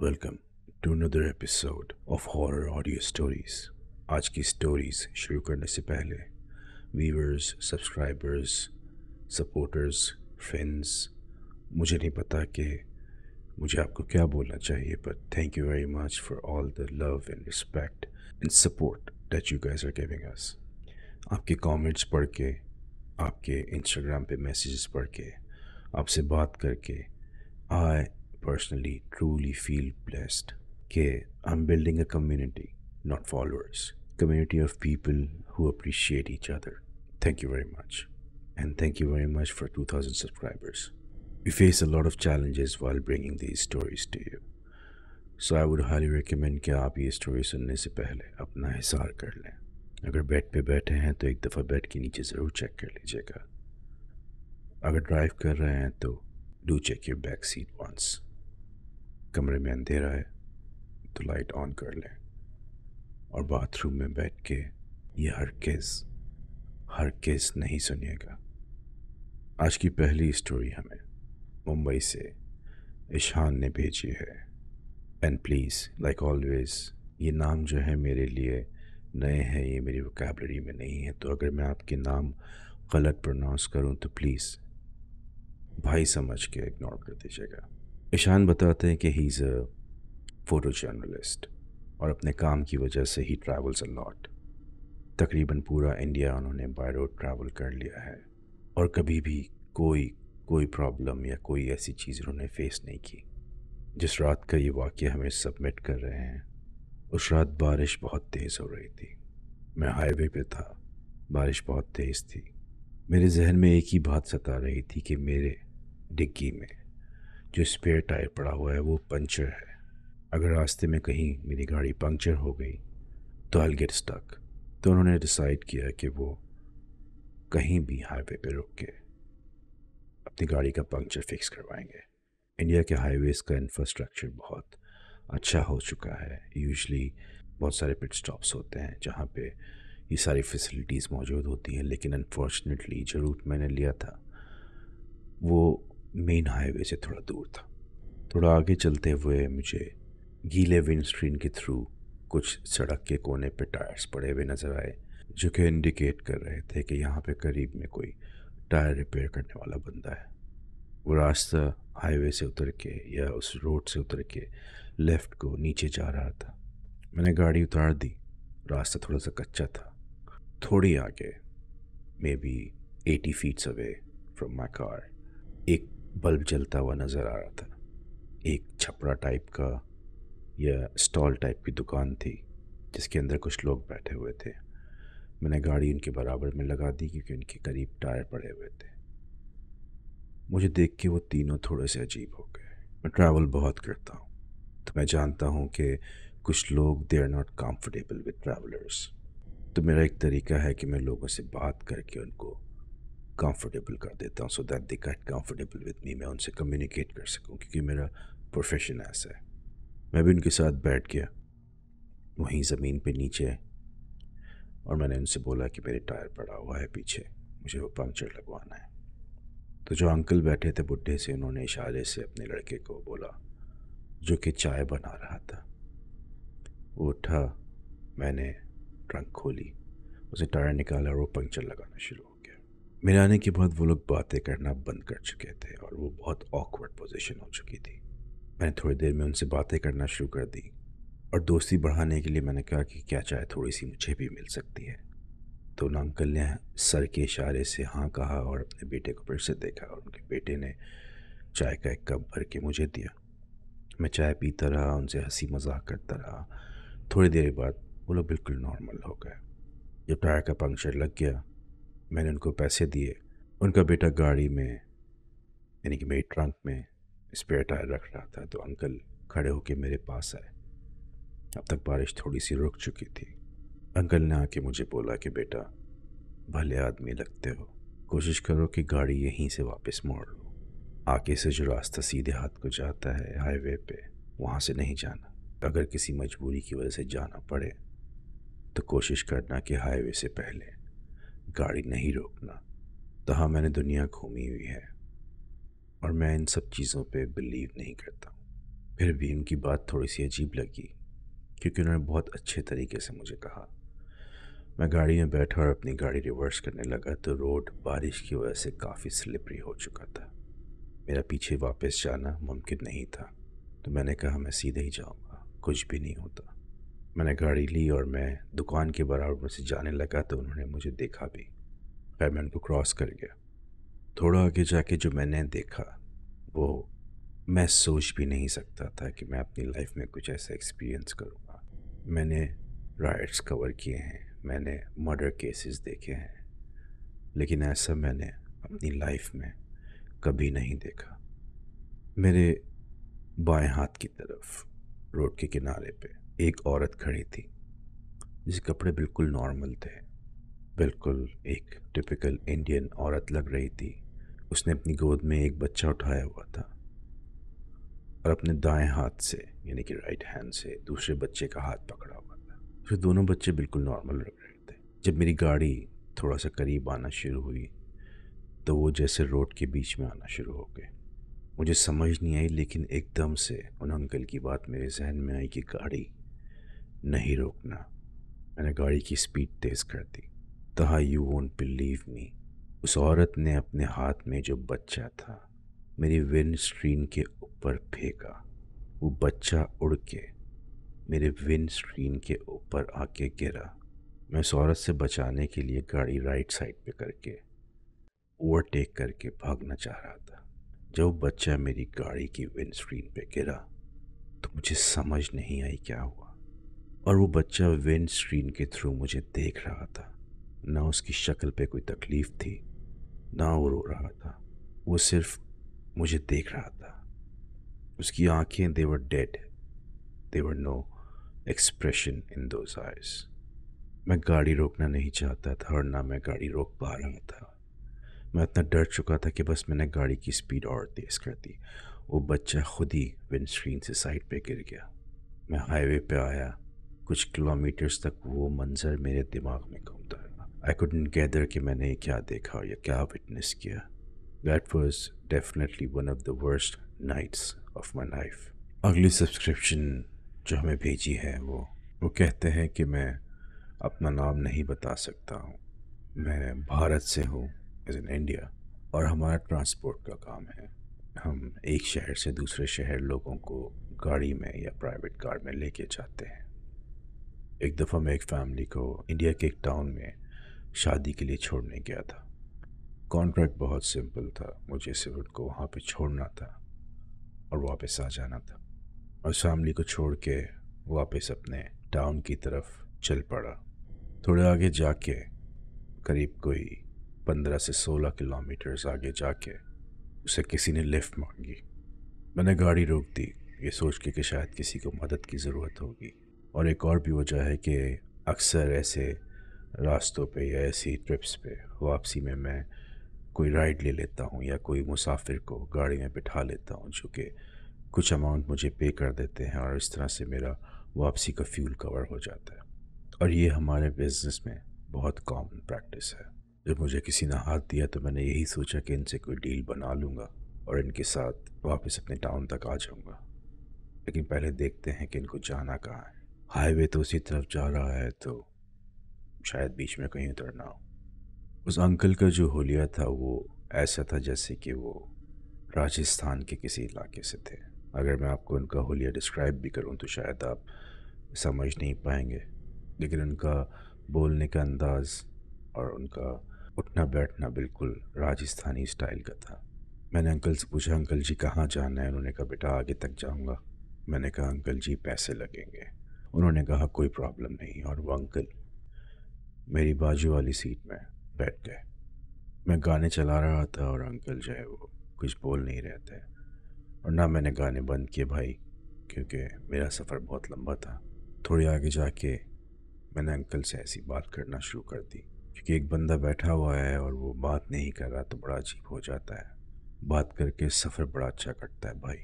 Welcome to another episode of horror audio stories आज की stories शुरू करने से पहले व्यूवर्स सब्सक्राइबर्स सपोर्टर्स फ्रेंड्स मुझे नहीं पता कि मुझे आपको क्या बोलना चाहिए but thank you very much for all the love and respect and support that you guys are giving us आपके कमेंट्स पढ़ के आपके इंस्टाग्राम पे मैसेजेस पढ़ के आपसे बात करके आई personally truly feel blessed. Okay, I'm building a community, not followers. Community of people who appreciate each other. Thank you very much. And thank you very much for 2000 subscribers. We face a lot of challenges while bringing these stories to you. So I would highly recommend कि आप ये story सुनने से पहले अपना हिसार कर लें अगर बेड पे बैठे हैं तो एक दफ़ा बेड के नीचे ज़रूर चेक कर लीजिएगा अगर ड्राइव कर रहे कमरे में अंधेरा है तो लाइट ऑन कर लें और बाथरूम में बैठ के ये हर केस हर केस नहीं सुनिएगा आज की पहली स्टोरी हमें मुंबई से ईशान ने भेजी है एंड प्लीज़ लाइक ऑलवेज ये नाम जो है मेरे लिए नए हैं ये मेरी वोकेबलरी में नहीं है तो अगर मैं आपके नाम गलत प्रोनाउंस करूँ तो प्लीज़ भाई समझ के इग्नोर कर दीजिएगा ईशान बताते हैं कि he is a photojournalist और अपने काम की वजह से ही ट्रैवल्स अ लॉट तकरीबन पूरा इंडिया उन्होंने बाय रोड ट्रैवल कर लिया है और कभी भी कोई कोई प्रॉब्लम या कोई ऐसी चीज़ उन्होंने फेस नहीं की जिस रात का ये वाक्य हमें सबमिट कर रहे हैं उस रात बारिश बहुत तेज़ हो रही थी मैं हाईवे पे था बारिश बहुत तेज़ थी मेरे जहन में एक ही बात सता रही थी कि मेरे डिग्गी में जो स्पेयर टायर पड़ा हुआ है वो पंचर है अगर रास्ते में कहीं मेरी गाड़ी पंक्चर हो गई तो आई गेट स्टक तो उन्होंने डिसाइड किया कि वो कहीं भी हाईवे पे रुक के अपनी गाड़ी का पंक्चर फिक्स करवाएंगे इंडिया के हाईवेज़ का इंफ्रास्ट्रक्चर बहुत अच्छा हो चुका है यूजली बहुत सारे पिट स्टॉप्स होते हैं जहाँ पे ये सारी फैसिलिटीज़ मौजूद होती हैं लेकिन अनफॉर्चुनेटली जो रूट मैंने लिया था वो मेन हाईवे से थोड़ा दूर था थोड़ा आगे चलते हुए मुझे गीले विंड स्क्रीन के थ्रू कुछ सड़क के कोने पर टायर्स पड़े हुए नज़र आए जो कि इंडिकेट कर रहे थे कि यहाँ पे करीब में कोई टायर रिपेयर करने वाला बंदा है वो रास्ता हाईवे से उतर के या उस रोड से उतर के लेफ़्ट को नीचे जा रहा था मैंने गाड़ी उतार दी रास्ता थोड़ा सा कच्चा था थोड़ी आगे maybe eighty feets away from my car एक बल्ब जलता हुआ नज़र आ रहा था एक छपरा टाइप का या स्टॉल टाइप की दुकान थी जिसके अंदर कुछ लोग बैठे हुए थे मैंने गाड़ी उनके बराबर में लगा दी क्योंकि उनके करीब टायर पड़े हुए थे मुझे देख के वो तीनों थोड़े से अजीब हो गए मैं ट्रैवल बहुत करता हूँ तो मैं जानता हूँ कि कुछ लोग they are not comfortable with travellers तो मेरा एक तरीका है कि मैं लोगों से बात करके उनको कंफर्टेबल कर देता हूँ so that they get comfortable with me मैं उनसे कम्युनिकेट कर सकूँ क्योंकि मेरा प्रोफेशन ऐसा है मैं भी उनके साथ बैठ गया वहीं ज़मीन पे नीचे और मैंने उनसे बोला कि मेरे टायर पड़ा हुआ है पीछे मुझे वो पंक्चर लगवाना है तो जो अंकल बैठे थे बुढ़े से उन्होंने इशारे से अपने लड़के को बोला जो कि चाय बना रहा था वो उठा मैंने ट्रंक खोली उसे टायर निकाला और वो पंक्चर लगाना शुरू मेरे आने के बाद वो लोग बातें करना बंद कर चुके थे और वो बहुत ऑकवर्ड पोजीशन हो चुकी थी मैंने थोड़ी देर में उनसे बातें करना शुरू कर दी और दोस्ती बढ़ाने के लिए मैंने कहा कि क्या चाय थोड़ी सी मुझे भी मिल सकती है तो उन अंकल ने सर के इशारे से हाँ कहा और अपने बेटे को फिर से देखा और उनके बेटे ने चाय का एक कप भर के मुझे दिया मैं चाय पीता रहा उनसे हंसी मजाक करता रहा थोड़ी देर बाद वो लोग बिल्कुल नॉर्मल हो गए जब टायर का पंक्चर लग गया मैंने उनको पैसे दिए उनका बेटा गाड़ी में यानी कि मेरी ट्रंक में स्पेयर टायर रख रहा था तो अंकल खड़े होकर मेरे पास आए अब तक बारिश थोड़ी सी रुक चुकी थी अंकल ने आके मुझे बोला कि बेटा भले आदमी लगते हो कोशिश करो कि गाड़ी यहीं से वापस मोड़ लो आगे से जो रास्ता सीधे हाथ को जाता है हाईवे पे वहाँ से नहीं जाना अगर किसी मजबूरी की वजह से जाना पड़े तो कोशिश करना कि हाईवे से पहले गाड़ी नहीं रोकना तहाँ मैंने दुनिया घूमी हुई है और मैं इन सब चीज़ों पे बिलीव नहीं करता फिर भी उनकी बात थोड़ी सी अजीब लगी क्योंकि उन्होंने बहुत अच्छे तरीके से मुझे कहा मैं गाड़ी में बैठा और अपनी गाड़ी रिवर्स करने लगा तो रोड बारिश की वजह से काफ़ी स्लिपरी हो चुका था मेरा पीछे वापस जाना मुमकिन नहीं था तो मैंने कहा मैं सीधे ही जाऊँगा कुछ भी नहीं होता मैंने गाड़ी ली और मैं दुकान के बराबर में से जाने लगा तो उन्होंने मुझे देखा भी खैर मैं उनको क्रॉस कर गया थोड़ा आगे जाके जो मैंने देखा वो मैं सोच भी नहीं सकता था कि मैं अपनी लाइफ में कुछ ऐसा एक्सपीरियंस करूँगा मैंने राइट्स कवर किए हैं मैंने मर्डर केसेस देखे हैं लेकिन ऐसा मैंने अपनी लाइफ में कभी नहीं देखा मेरे बाएं हाथ की तरफ रोड के किनारे पे एक औरत खड़ी थी जिसके कपड़े बिल्कुल नॉर्मल थे बिल्कुल एक टिपिकल इंडियन औरत लग रही थी उसने अपनी गोद में एक बच्चा उठाया हुआ था और अपने दाएं हाथ से यानी कि राइट हैंड से दूसरे बच्चे का हाथ पकड़ा हुआ था फिर दोनों बच्चे बिल्कुल नॉर्मल लग रहे थे जब मेरी गाड़ी थोड़ा सा करीब आना शुरू हुई तो वो जैसे रोड के बीच में आना शुरू हो गए मुझे समझ नहीं आई लेकिन एकदम से उन अंकल की बात मेरे जहन में आई कि गाड़ी नहीं रोकना मैंने गाड़ी की स्पीड तेज़ कर दी कहा यू वोंट बिलीव मी उस औरत ने अपने हाथ में जो बच्चा था मेरी विंड स्क्रीन के ऊपर फेंका वो बच्चा उड़ के मेरे विंड स्क्रीन के ऊपर आके गिरा मैं उस औरत से बचाने के लिए गाड़ी राइट साइड पे करके ओवरटेक करके भागना चाह रहा था जब बच्चा मेरी गाड़ी की विंड स्क्रीन पे गिरा तो मुझे समझ नहीं आई क्या हुआ और वो बच्चा विंड स्क्रीन के थ्रू मुझे देख रहा था ना उसकी शक्ल पे कोई तकलीफ थी ना वो रो रहा था वो सिर्फ मुझे देख रहा था उसकी आंखें they were dead there were no expression in those eyes मैं गाड़ी रोकना नहीं चाहता था और ना मैं गाड़ी रोक पा रहा था मैं इतना डर चुका था कि बस मैंने गाड़ी की स्पीड और तेज़ कर दी वो बच्चा खुद ही विंड स्क्रीन से साइड पे गिर गया मैं हाईवे पे आया कुछ किलोमीटर्स तक वो मंज़र मेरे दिमाग में घूमता रहा आई कुडन गैदर कि मैंने क्या देखा या क्या विटनेस किया that was definitely one of the worst nights of my life अगली सब्सक्रिप्शन जो हमें भेजी है वो वो कहते हैं कि मैं अपना नाम नहीं बता सकता हूँ मैं भारत से हूँ एज इन इंडिया और हमारा ट्रांसपोर्ट का काम है हम एक शहर से दूसरे शहर लोगों को गाड़ी में या प्राइवेट कार में लेके जाते हैं एक दफ़ा मैं एक फैमिली को इंडिया के एक टाउन में शादी के लिए छोड़ने गया था कॉन्ट्रैक्ट बहुत सिंपल था मुझे सिर्फ उनको वहाँ पे छोड़ना था और वापस आ जाना था और फैमिली को छोड़ के वापस अपने टाउन की तरफ चल पड़ा थोड़े आगे जाके करीब कोई पंद्रह से सोलह किलोमीटर्स आगे जाके उसे किसी ने लिफ्ट मांगी मैंने गाड़ी रोक दी ये सोच के कि शायद किसी को मदद की ज़रूरत होगी और एक और भी वजह है कि अक्सर ऐसे रास्तों पे या ऐसी ट्रिप्स पे वापसी में मैं कोई राइड ले लेता हूँ या कोई मुसाफिर को गाड़ी में बिठा लेता हूँ जो कि कुछ अमाउंट मुझे पे कर देते हैं और इस तरह से मेरा वापसी का फ्यूल कवर हो जाता है और ये हमारे बिजनेस में बहुत कॉमन प्रैक्टिस है जब मुझे किसी ने हाथ दिया तो मैंने यही सोचा कि इनसे कोई डील बना लूँगा और इनके साथ वापस अपने टाउन तक आ जाऊँगा लेकिन पहले देखते हैं कि इनको जाना कहाँ है हाईवे तो उसी तरफ जा रहा है तो शायद बीच में कहीं उतरना हो उस अंकल का जो होलिया था वो ऐसा था जैसे कि वो राजस्थान के किसी इलाके से थे अगर मैं आपको उनका होलिया डिस्क्राइब भी करूं तो शायद आप समझ नहीं पाएंगे लेकिन उनका बोलने का अंदाज़ और उनका उठना बैठना बिल्कुल राजस्थानी स्टाइल का था मैंने अंकल से पूछा अंकल जी कहाँ जाना है उन्होंने कहा बेटा आगे तक जाऊँगा मैंने कहा अंकल जी पैसे लगेंगे उन्होंने कहा कोई प्रॉब्लम नहीं और वो अंकल मेरी बाजू वाली सीट में बैठ गए मैं गाने चला रहा था और अंकल जो है वो कुछ बोल नहीं रहे थे और ना मैंने गाने बंद किए भाई क्योंकि मेरा सफ़र बहुत लंबा था थोड़ी आगे जाके मैंने अंकल से ऐसी बात करना शुरू कर दी क्योंकि एक बंदा बैठा हुआ है और वो बात नहीं कर रहा तो बड़ा अजीब हो जाता है बात करके सफ़र बड़ा अच्छा कटता है भाई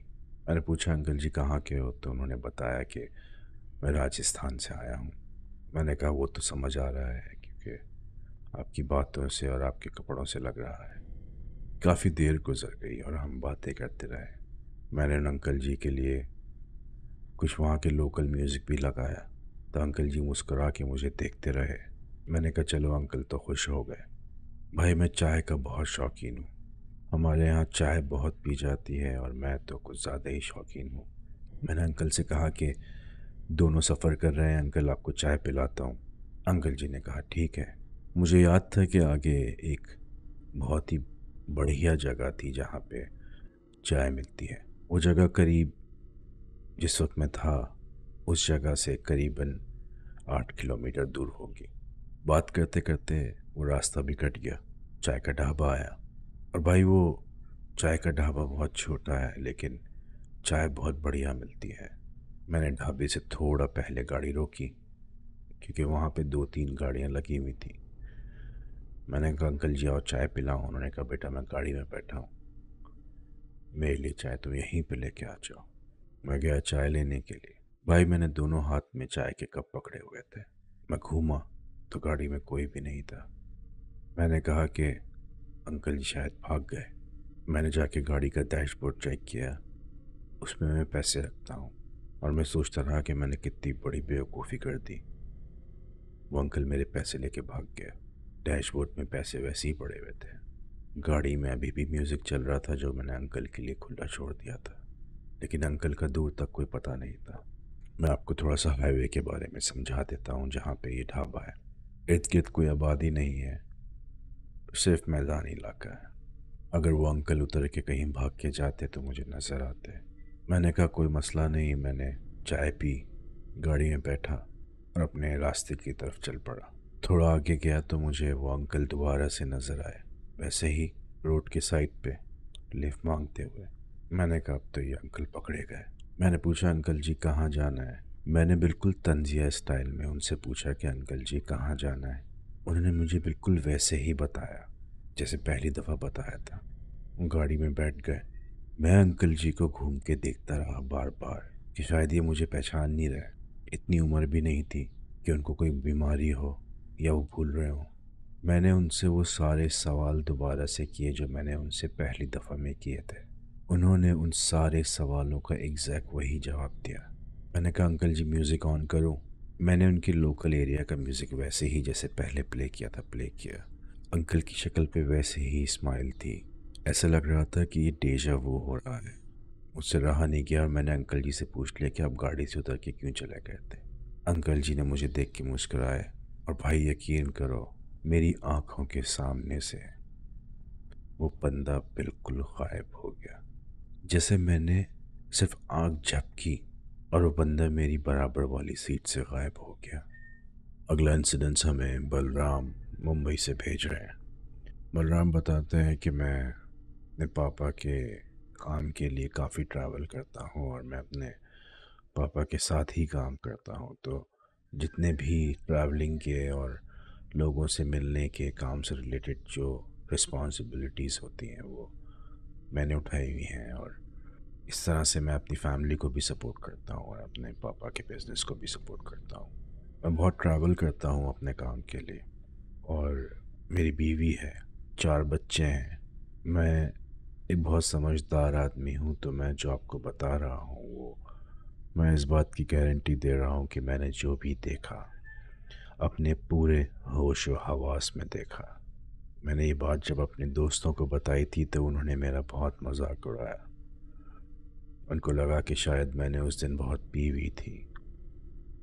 मैंने पूछा अंकल जी कहाँ के हो तो उन्होंने बताया कि मैं राजस्थान से आया हूँ मैंने कहा वो तो समझ आ रहा है क्योंकि आपकी बातों से और आपके कपड़ों से लग रहा है काफ़ी देर गुजर गई और हम बातें करते रहे मैंने अंकल जी के लिए कुछ वहाँ के लोकल म्यूज़िक भी लगाया तो अंकल जी मुस्करा के मुझे देखते रहे मैंने कहा चलो अंकल तो खुश हो गए भाई मैं चाय का बहुत शौकीन हूँ हमारे यहाँ चाय बहुत पी जाती है और मैं तो कुछ ज़्यादा ही शौकीन हूँ मैंने अंकल से कहा कि दोनों सफ़र कर रहे हैं अंकल आपको चाय पिलाता हूँ अंकल जी ने कहा ठीक है मुझे याद था कि आगे एक बहुत ही बढ़िया जगह थी जहाँ पे चाय मिलती है वो जगह करीब जिस वक्त मैं था उस जगह से करीबन आठ किलोमीटर दूर होगी बात करते करते वो रास्ता भी कट गया चाय का ढाबा आया और भाई वो चाय का ढाबा बहुत छोटा है लेकिन चाय बहुत बढ़िया मिलती है मैंने ढाबे से थोड़ा पहले गाड़ी रोकी क्योंकि वहाँ पे दो तीन गाड़ियाँ लगी हुई थी मैंने कहा अंकल जी आओ चाय पिलाओ उन्होंने कहा बेटा मैं गाड़ी में बैठा हूँ मेरे लिए चाय तुम यहीं पे लेके आ जाओ मैं गया चाय लेने के लिए भाई मैंने दोनों हाथ में चाय के कप पकड़े हुए थे मैं घूमा तो गाड़ी में कोई भी नहीं था मैंने कहा कि अंकल जी शायद भाग गए मैंने जाके गाड़ी का डैशबोर्ड चेक किया उसमें मैं पैसे रखता हूँ और मैं सोचता रहा कि मैंने कितनी बड़ी बेवकूफ़ी कर दी वो अंकल मेरे पैसे लेके भाग गया डैशबोर्ड में पैसे वैसे ही पड़े हुए थे गाड़ी में अभी भी म्यूज़िक चल रहा था जो मैंने अंकल के लिए खुला छोड़ दिया था लेकिन अंकल का दूर तक कोई पता नहीं था मैं आपको थोड़ा सा हाईवे के बारे में समझा देता हूँ जहाँ पे ये ढाबा है इर्द गिर्द कोई आबादी नहीं है सिर्फ मैदानी इलाका है अगर वो अंकल उतर के कहीं भाग के जाते तो मुझे नज़र आते हैं मैंने कहा कोई मसला नहीं मैंने चाय पी गाड़ी में बैठा और अपने रास्ते की तरफ चल पड़ा थोड़ा आगे गया तो मुझे वो अंकल दोबारा से नज़र आए वैसे ही रोड के साइड पे लिफ्ट मांगते हुए मैंने कहा अब तो ये अंकल पकड़े गए मैंने पूछा अंकल जी कहाँ जाना है मैंने बिल्कुल तंजिया स्टाइल में उनसे पूछा कि अंकल जी कहाँ जाना है उन्होंने मुझे बिल्कुल वैसे ही बताया जैसे पहली दफ़ा बताया था गाड़ी में बैठ गए मैं अंकल जी को घूम के देखता रहा बार बार कि शायद ये मुझे पहचान नहीं रहे इतनी उम्र भी नहीं थी कि उनको कोई बीमारी हो या वो भूल रहे हों मैंने उनसे वो सारे सवाल दोबारा से किए जो मैंने उनसे पहली दफ़ा में किए थे उन्होंने उन सारे सवालों का एग्जैक्ट वही जवाब दिया मैंने कहा अंकल जी म्यूज़िक ऑन करूँ मैंने उनके लोकल एरिया का म्यूज़िक वैसे ही जैसे पहले प्ले किया था प्ले किया अंकल की शक्ल पे वैसे ही स्माइल थी ऐसा लग रहा था कि ये डेजा वो हो रहा है मुझसे रहा नहीं गया और मैंने अंकल जी से पूछ लिया कि आप गाड़ी से उतर के क्यों चले गए थे अंकल जी ने मुझे देख के मुस्कराए और भाई यकीन करो मेरी आंखों के सामने से वो बंदा बिल्कुल गायब हो गया जैसे मैंने सिर्फ आँख झपकी और वो बंदा मेरी बराबर वाली सीट से गायब हो गया अगला इंसिडेंस हमें बलराम मुंबई से भेज रहे हैं बलराम बताते हैं कि मैं अपने पापा के काम के लिए काफ़ी ट्रैवल करता हूँ और मैं अपने पापा के साथ ही काम करता हूँ तो जितने भी ट्रैवलिंग के और लोगों से मिलने के काम से रिलेटेड जो रिस्पॉन्सिबिलिटीज़ होती हैं वो मैंने उठाई हुई हैं और इस तरह से मैं अपनी फैमिली को भी सपोर्ट करता हूँ और अपने पापा के बिज़नेस को भी सपोर्ट करता हूँ मैं बहुत ट्रैवल करता हूँ अपने काम के लिए और मेरी बीवी है चार बच्चे हैं मैं एक बहुत समझदार आदमी हूँ तो मैं जो आपको बता रहा हूँ वो मैं इस बात की गारंटी दे रहा हूँ कि मैंने जो भी देखा अपने पूरे होश व हवास में देखा मैंने ये बात जब अपने दोस्तों को बताई थी तो उन्होंने मेरा बहुत मजाक उड़ाया उनको लगा कि शायद मैंने उस दिन बहुत पी हुई थी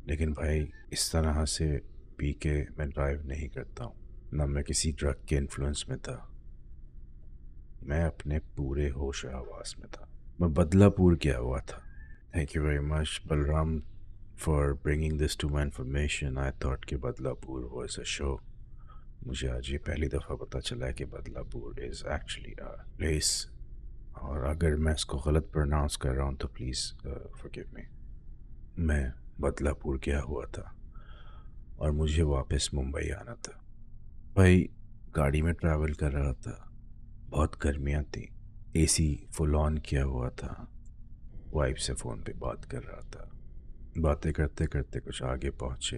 लेकिन भाई इस तरह से पी के मैं ड्राइव नहीं करता हूँ ना मैं किसी ड्रग के इन्फ्लुएंस में था मैं अपने पूरे होश आवास में था मैं बदलापुर गया हुआ था thank you very much Balram for bringing this to my information I thought कि बदलापुर इज़ अ शो मुझे आज ये पहली दफ़ा पता चला है कि Badlapur is actually a place और अगर मैं इसको गलत प्रोनाउंस कर रहा हूँ तो प्लीज़ फॉरगिव मी मैं बदलापुर गया हुआ था और मुझे वापस मुंबई आना था भाई गाड़ी में ट्रैवल कर रहा था बहुत गर्मियाँ थी एसी फुल ऑन किया हुआ था वाइफ से फ़ोन पे बात कर रहा था बातें करते करते कुछ आगे पहुँचे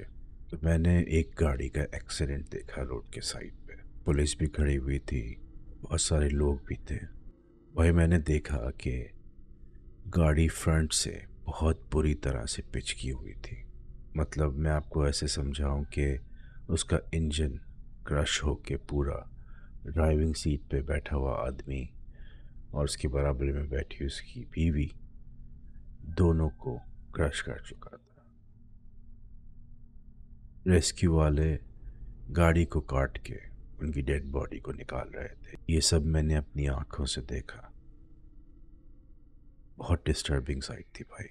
तो मैंने एक गाड़ी का एक्सीडेंट देखा रोड के साइड पे पुलिस भी खड़ी हुई थी बहुत सारे लोग भी थे वही मैंने देखा कि गाड़ी फ्रंट से बहुत बुरी तरह से पिचकी हुई थी मतलब मैं आपको ऐसे समझाऊं कि उसका इंजन क्रश होके पूरा ड्राइविंग सीट पे बैठा हुआ आदमी और उसके बराबर में बैठी उसकी बीवी दोनों को क्रश कर चुका था रेस्क्यू वाले गाड़ी को काट के उनकी डेड बॉडी को निकाल रहे थे ये सब मैंने अपनी आंखों से देखा बहुत डिस्टर्बिंग साइट थी भाई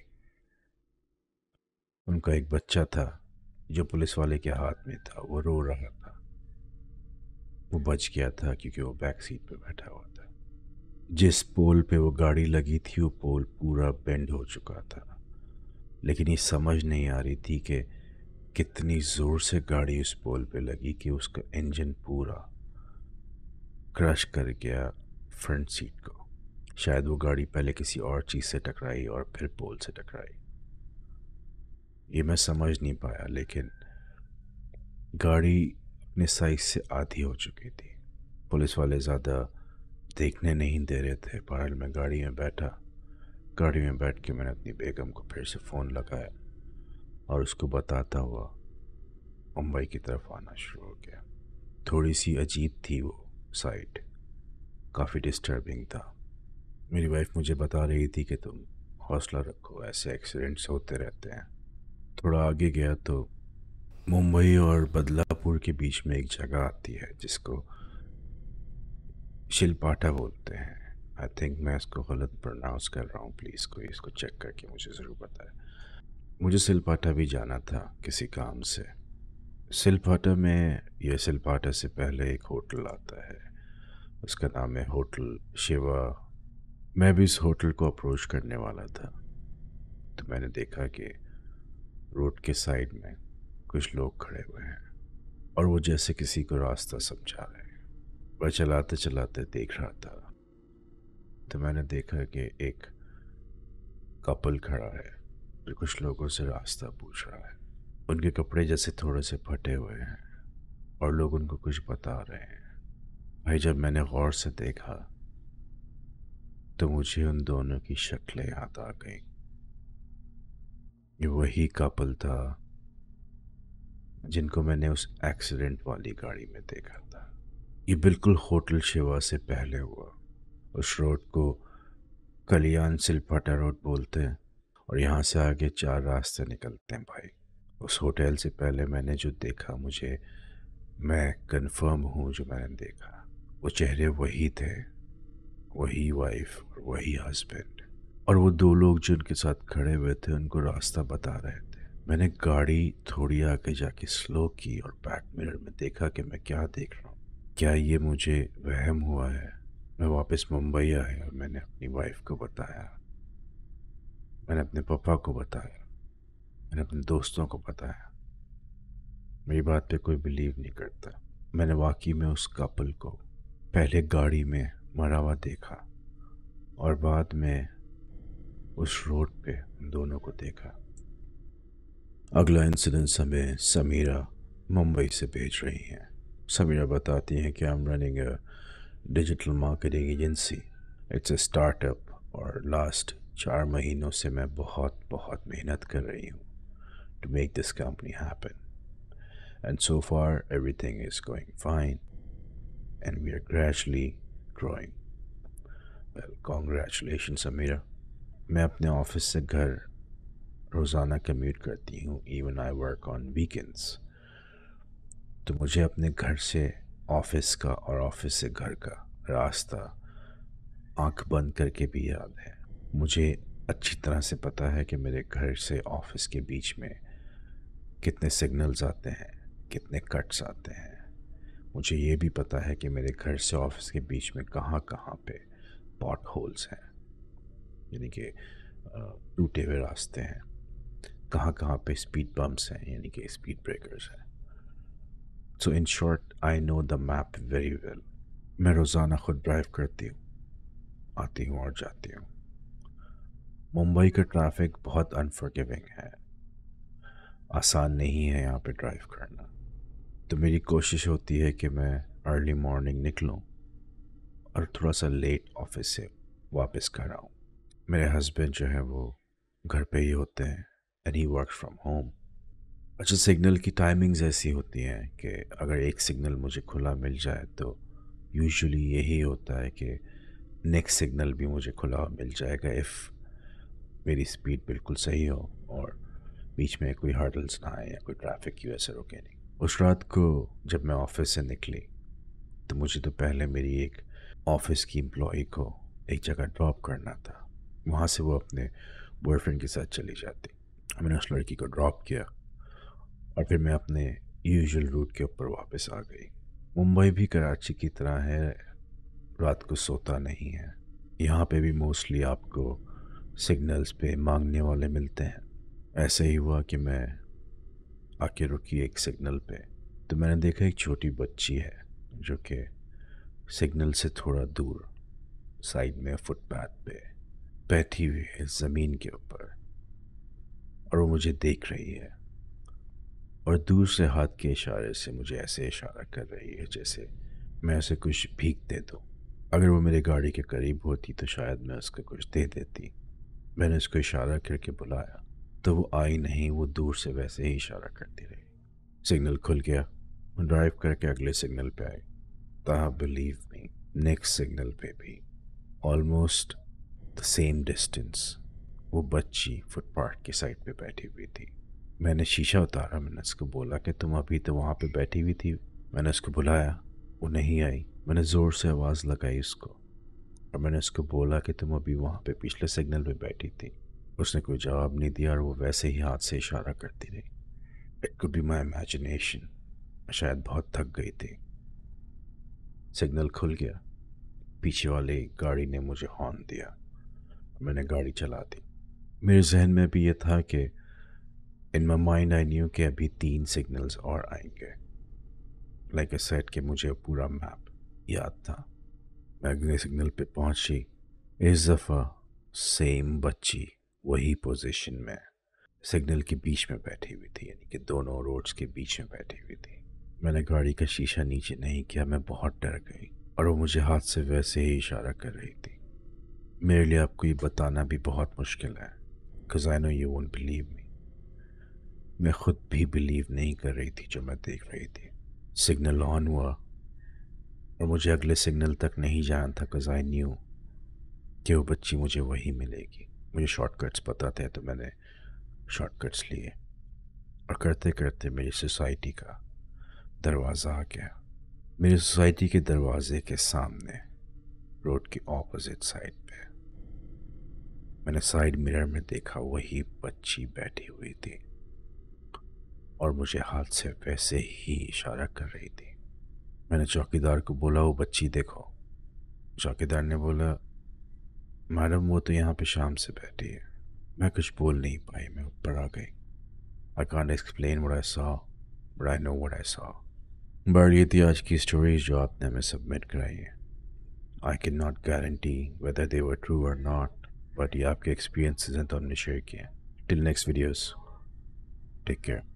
उनका एक बच्चा था जो पुलिस वाले के हाथ में था वो रो रहा था वो बच गया था क्योंकि वो बैक सीट पे बैठा हुआ था जिस पोल पे वो गाड़ी लगी थी वो पोल पूरा बेंड हो चुका था लेकिन ये समझ नहीं आ रही थी कि कितनी ज़ोर से गाड़ी उस पोल पे लगी कि उसका इंजन पूरा क्रश कर गया फ्रंट सीट को शायद वो गाड़ी पहले किसी और चीज़ से टकराई और फिर पोल से टकराई ये मैं समझ नहीं पाया लेकिन गाड़ी अपने साइज से आधी हो चुकी थी पुलिस वाले ज़्यादा देखने नहीं दे रहे थे बहरहाल मैं गाड़ी में बैठा गाड़ी में बैठ के मैंने अपनी बेगम को फिर से फ़ोन लगाया और उसको बताता हुआ मुंबई की तरफ आना शुरू हो गया थोड़ी सी अजीब थी वो साइट काफ़ी डिस्टर्बिंग था मेरी वाइफ मुझे बता रही थी कि तुम हौसला रखो ऐसे एक्सीडेंट्स होते रहते हैं थोड़ा आगे गया तो मुंबई और बदलापुर के बीच में एक जगह आती है जिसको शिलपाटा बोलते हैं आई थिंक मैं इसको गलत प्रोनाउंस कर रहा हूँ प्लीज़ कोई इसको चेक करके मुझे ज़रूर बताए मुझे सिलपाटा भी जाना था किसी काम से सिलपाटा में यह सिलपाटा से पहले एक होटल आता है उसका नाम है होटल शिवा मैं भी इस होटल को अप्रोच करने वाला था तो मैंने देखा कि रोड के साइड में कुछ लोग खड़े हुए हैं और वो जैसे किसी को रास्ता समझा रहे हैं वह चलाते चलाते देख रहा था तो मैंने देखा कि एक कपल खड़ा है जो कुछ लोगों से रास्ता पूछ रहा है उनके कपड़े जैसे थोड़े से फटे हुए हैं और लोग उनको कुछ बता रहे हैं भाई जब मैंने गौर से देखा तो मुझे उन दोनों की शक्लें याद आ गई वही कपल था जिनको मैंने उस एक्सीडेंट वाली गाड़ी में देखा था ये बिल्कुल होटल शिवा से पहले हुआ उस रोड को कलियान सिलपाटा रोड बोलते हैं और यहाँ से आगे चार रास्ते निकलते हैं भाई उस होटल से पहले मैंने जो देखा मुझे मैं कंफर्म हूँ जो मैंने देखा वो चेहरे वही थे वही वाइफ और वही हस्बैंड और वो दो लोग जो उनके साथ खड़े हुए थे उनको रास्ता बता रहे मैंने गाड़ी थोड़ी आगे जाके स्लो की और बैक मिरर में देखा कि मैं क्या देख रहा हूँ क्या ये मुझे वहम हुआ है मैं वापस मुंबई आया और मैंने अपनी वाइफ को बताया मैंने अपने पापा को बताया मैंने अपने दोस्तों को बताया मेरी बात पे कोई बिलीव नहीं करता मैंने वाकई में उस कपल को पहले गाड़ी में मरा हुआ देखा और बाद में उस रोड पे दोनों को देखा अगला इंसिडेंस हमें समीरा मुंबई से भेज रही हैं समीरा बताती हैं कि I am running a digital marketing agency it's a startup और लास्ट चार महीनों से मैं बहुत बहुत मेहनत कर रही हूँ to make this company happen and so far thing is going fine and we are gradually growing well congratulation Sameera मैं अपने ऑफिस से घर रोज़ाना कम्यूट करती हूँ even I work on weekends तो मुझे अपने घर से ऑफिस का और ऑफिस से घर का रास्ता आंख बंद करके भी याद है मुझे अच्छी तरह से पता है कि मेरे घर से ऑफिस के बीच में कितने सिग्नल्स आते हैं कितने कट्स आते हैं मुझे ये भी पता है कि मेरे घर से ऑफिस के बीच में कहाँ कहाँ पे पॉट होल्स हैं यानी कि टूटे हुए रास्ते हैं कहाँ कहाँ पे स्पीड बम्प्स हैं यानी कि स्पीड ब्रेकर्स हैं so in short I know the map very well मैं रोज़ाना खुद ड्राइव करती हूँ आती हूँ और जाती हूँ मुंबई का ट्रैफिक बहुत अनफॉरगिविंग है आसान नहीं है यहाँ पे ड्राइव करना तो मेरी कोशिश होती है कि मैं अर्ली मॉर्निंग निकलूँ और थोड़ा सा लेट ऑफिस से वापस घर आऊँ मेरे हस्बैंड जो हैं वो घर पे ही होते हैं and he work from home अच्छा सिग्नल की टाइमिंग्स ऐसी होती हैं कि अगर एक सिग्नल मुझे खुला मिल जाए तो यूजुअली यही होता है कि नेक्स्ट सिग्नल भी मुझे खुला मिल जाएगा इफ़ मेरी स्पीड बिल्कुल सही हो और बीच में कोई हर्डल्स ना आए या कोई ट्रैफिक की वजह से रुके नहीं उस रात को जब मैं ऑफिस से निकली तो मुझे तो पहले मेरी एक ऑफिस की एम्प्लॉई को एक जगह ड्रॉप करना था वहाँ से वो अपने बॉयफ्रेंड के साथ चली जाती मैंने उस लड़की को ड्रॉप किया और फिर मैं अपने यूजुअल रूट के ऊपर वापस आ गई मुंबई भी कराची की तरह है रात को सोता नहीं है यहाँ पे भी मोस्टली आपको सिग्नल्स पे मांगने वाले मिलते हैं ऐसे ही हुआ कि मैं आके रुकी एक सिग्नल पे तो मैंने देखा एक छोटी बच्ची है जो कि सिग्नल से थोड़ा दूर साइड में फुटपाथ पे बैठी हुई है ज़मीन के ऊपर और वो मुझे देख रही है और दूर से हाथ के इशारे से मुझे ऐसे इशारा कर रही है जैसे मैं उसे कुछ भीख दे दूँ अगर वो मेरे गाड़ी के करीब होती तो शायद मैं उसको कुछ दे देती मैंने उसको इशारा करके बुलाया तो वो आई नहीं वो दूर से वैसे ही इशारा करती रही सिग्नल खुल गया वो ड्राइव करके अगले सिग्नल पे आई तहा बिलीव मी नेक्स्ट सिग्नल पे भी ऑलमोस्ट द सेम डिस्टेंस वो बच्ची फुटपाथ के साइड पे बैठी हुई थी मैंने शीशा उतारा मैंने उसको बोला कि तुम अभी तो वहाँ पे बैठी हुई थी मैंने उसको बुलाया वो नहीं आई मैंने ज़ोर से आवाज़ लगाई उसको और मैंने उसको बोला कि तुम अभी वहाँ पे पिछले सिग्नल पे बैठी थी उसने कोई जवाब नहीं दिया और वो वैसे ही हाथ से इशारा करती रही it could be my imagination शायद बहुत थक गई थी सिग्नल खुल गया पीछे वाली गाड़ी ने मुझे हॉर्न दिया मैंने गाड़ी चला दी मेरे जहन में भी ये था कि इन माई माइंड आई न्यू कि अभी तीन सिग्नल्स और आएंगे लाइक ए सेट के मुझे पूरा मैप याद था मैं अगले सिग्नल पे पहुंची इस दफ़ा सेम बच्ची वही पोजीशन में सिग्नल के बीच में बैठी हुई थी यानी कि दोनों रोड्स के बीच में बैठी हुई थी मैंने गाड़ी का शीशा नीचे नहीं किया मैं बहुत डर गई और वो मुझे हाथ से वैसे ही इशारा कर रही थी मेरे लिए आपको ये बताना भी बहुत मुश्किल है because I know you won't believe me मैं खुद भी बिलीव नहीं कर रही थी जो मैं देख रही थी सिग्नल ऑन हुआ और मुझे अगले सिग्नल तक नहीं जाना था बिकॉज आई न्यू कि वो बच्ची मुझे वही मिलेगी मुझे शॉर्टकट्स पता थे तो मैंने शॉर्टकट्स लिए और करते करते मेरी सोसाइटी का दरवाज़ा आ गया मेरी सोसाइटी के दरवाज़े के सामने रोड के ऑपोजिट साइड पे मैंने साइड मिरर में देखा वही बच्ची बैठी हुई थी और मुझे हाथ से वैसे ही इशारा कर रही थी मैंने चौकीदार को बोला वो बच्ची देखो चौकीदार ने बोला मैडम वो तो यहाँ पे शाम से बैठी है मैं कुछ बोल नहीं पाई मैं ऊपर आ गई I can't explain what I saw but I know what I saw but ये थी आज की स्टोरीज जो आपने हमें सबमिट कराई है I can not guarantee whether they were true और नॉट बट ये आपके एक्सपीरियंसेस हैं तो हमने शेयर किए till next videos take care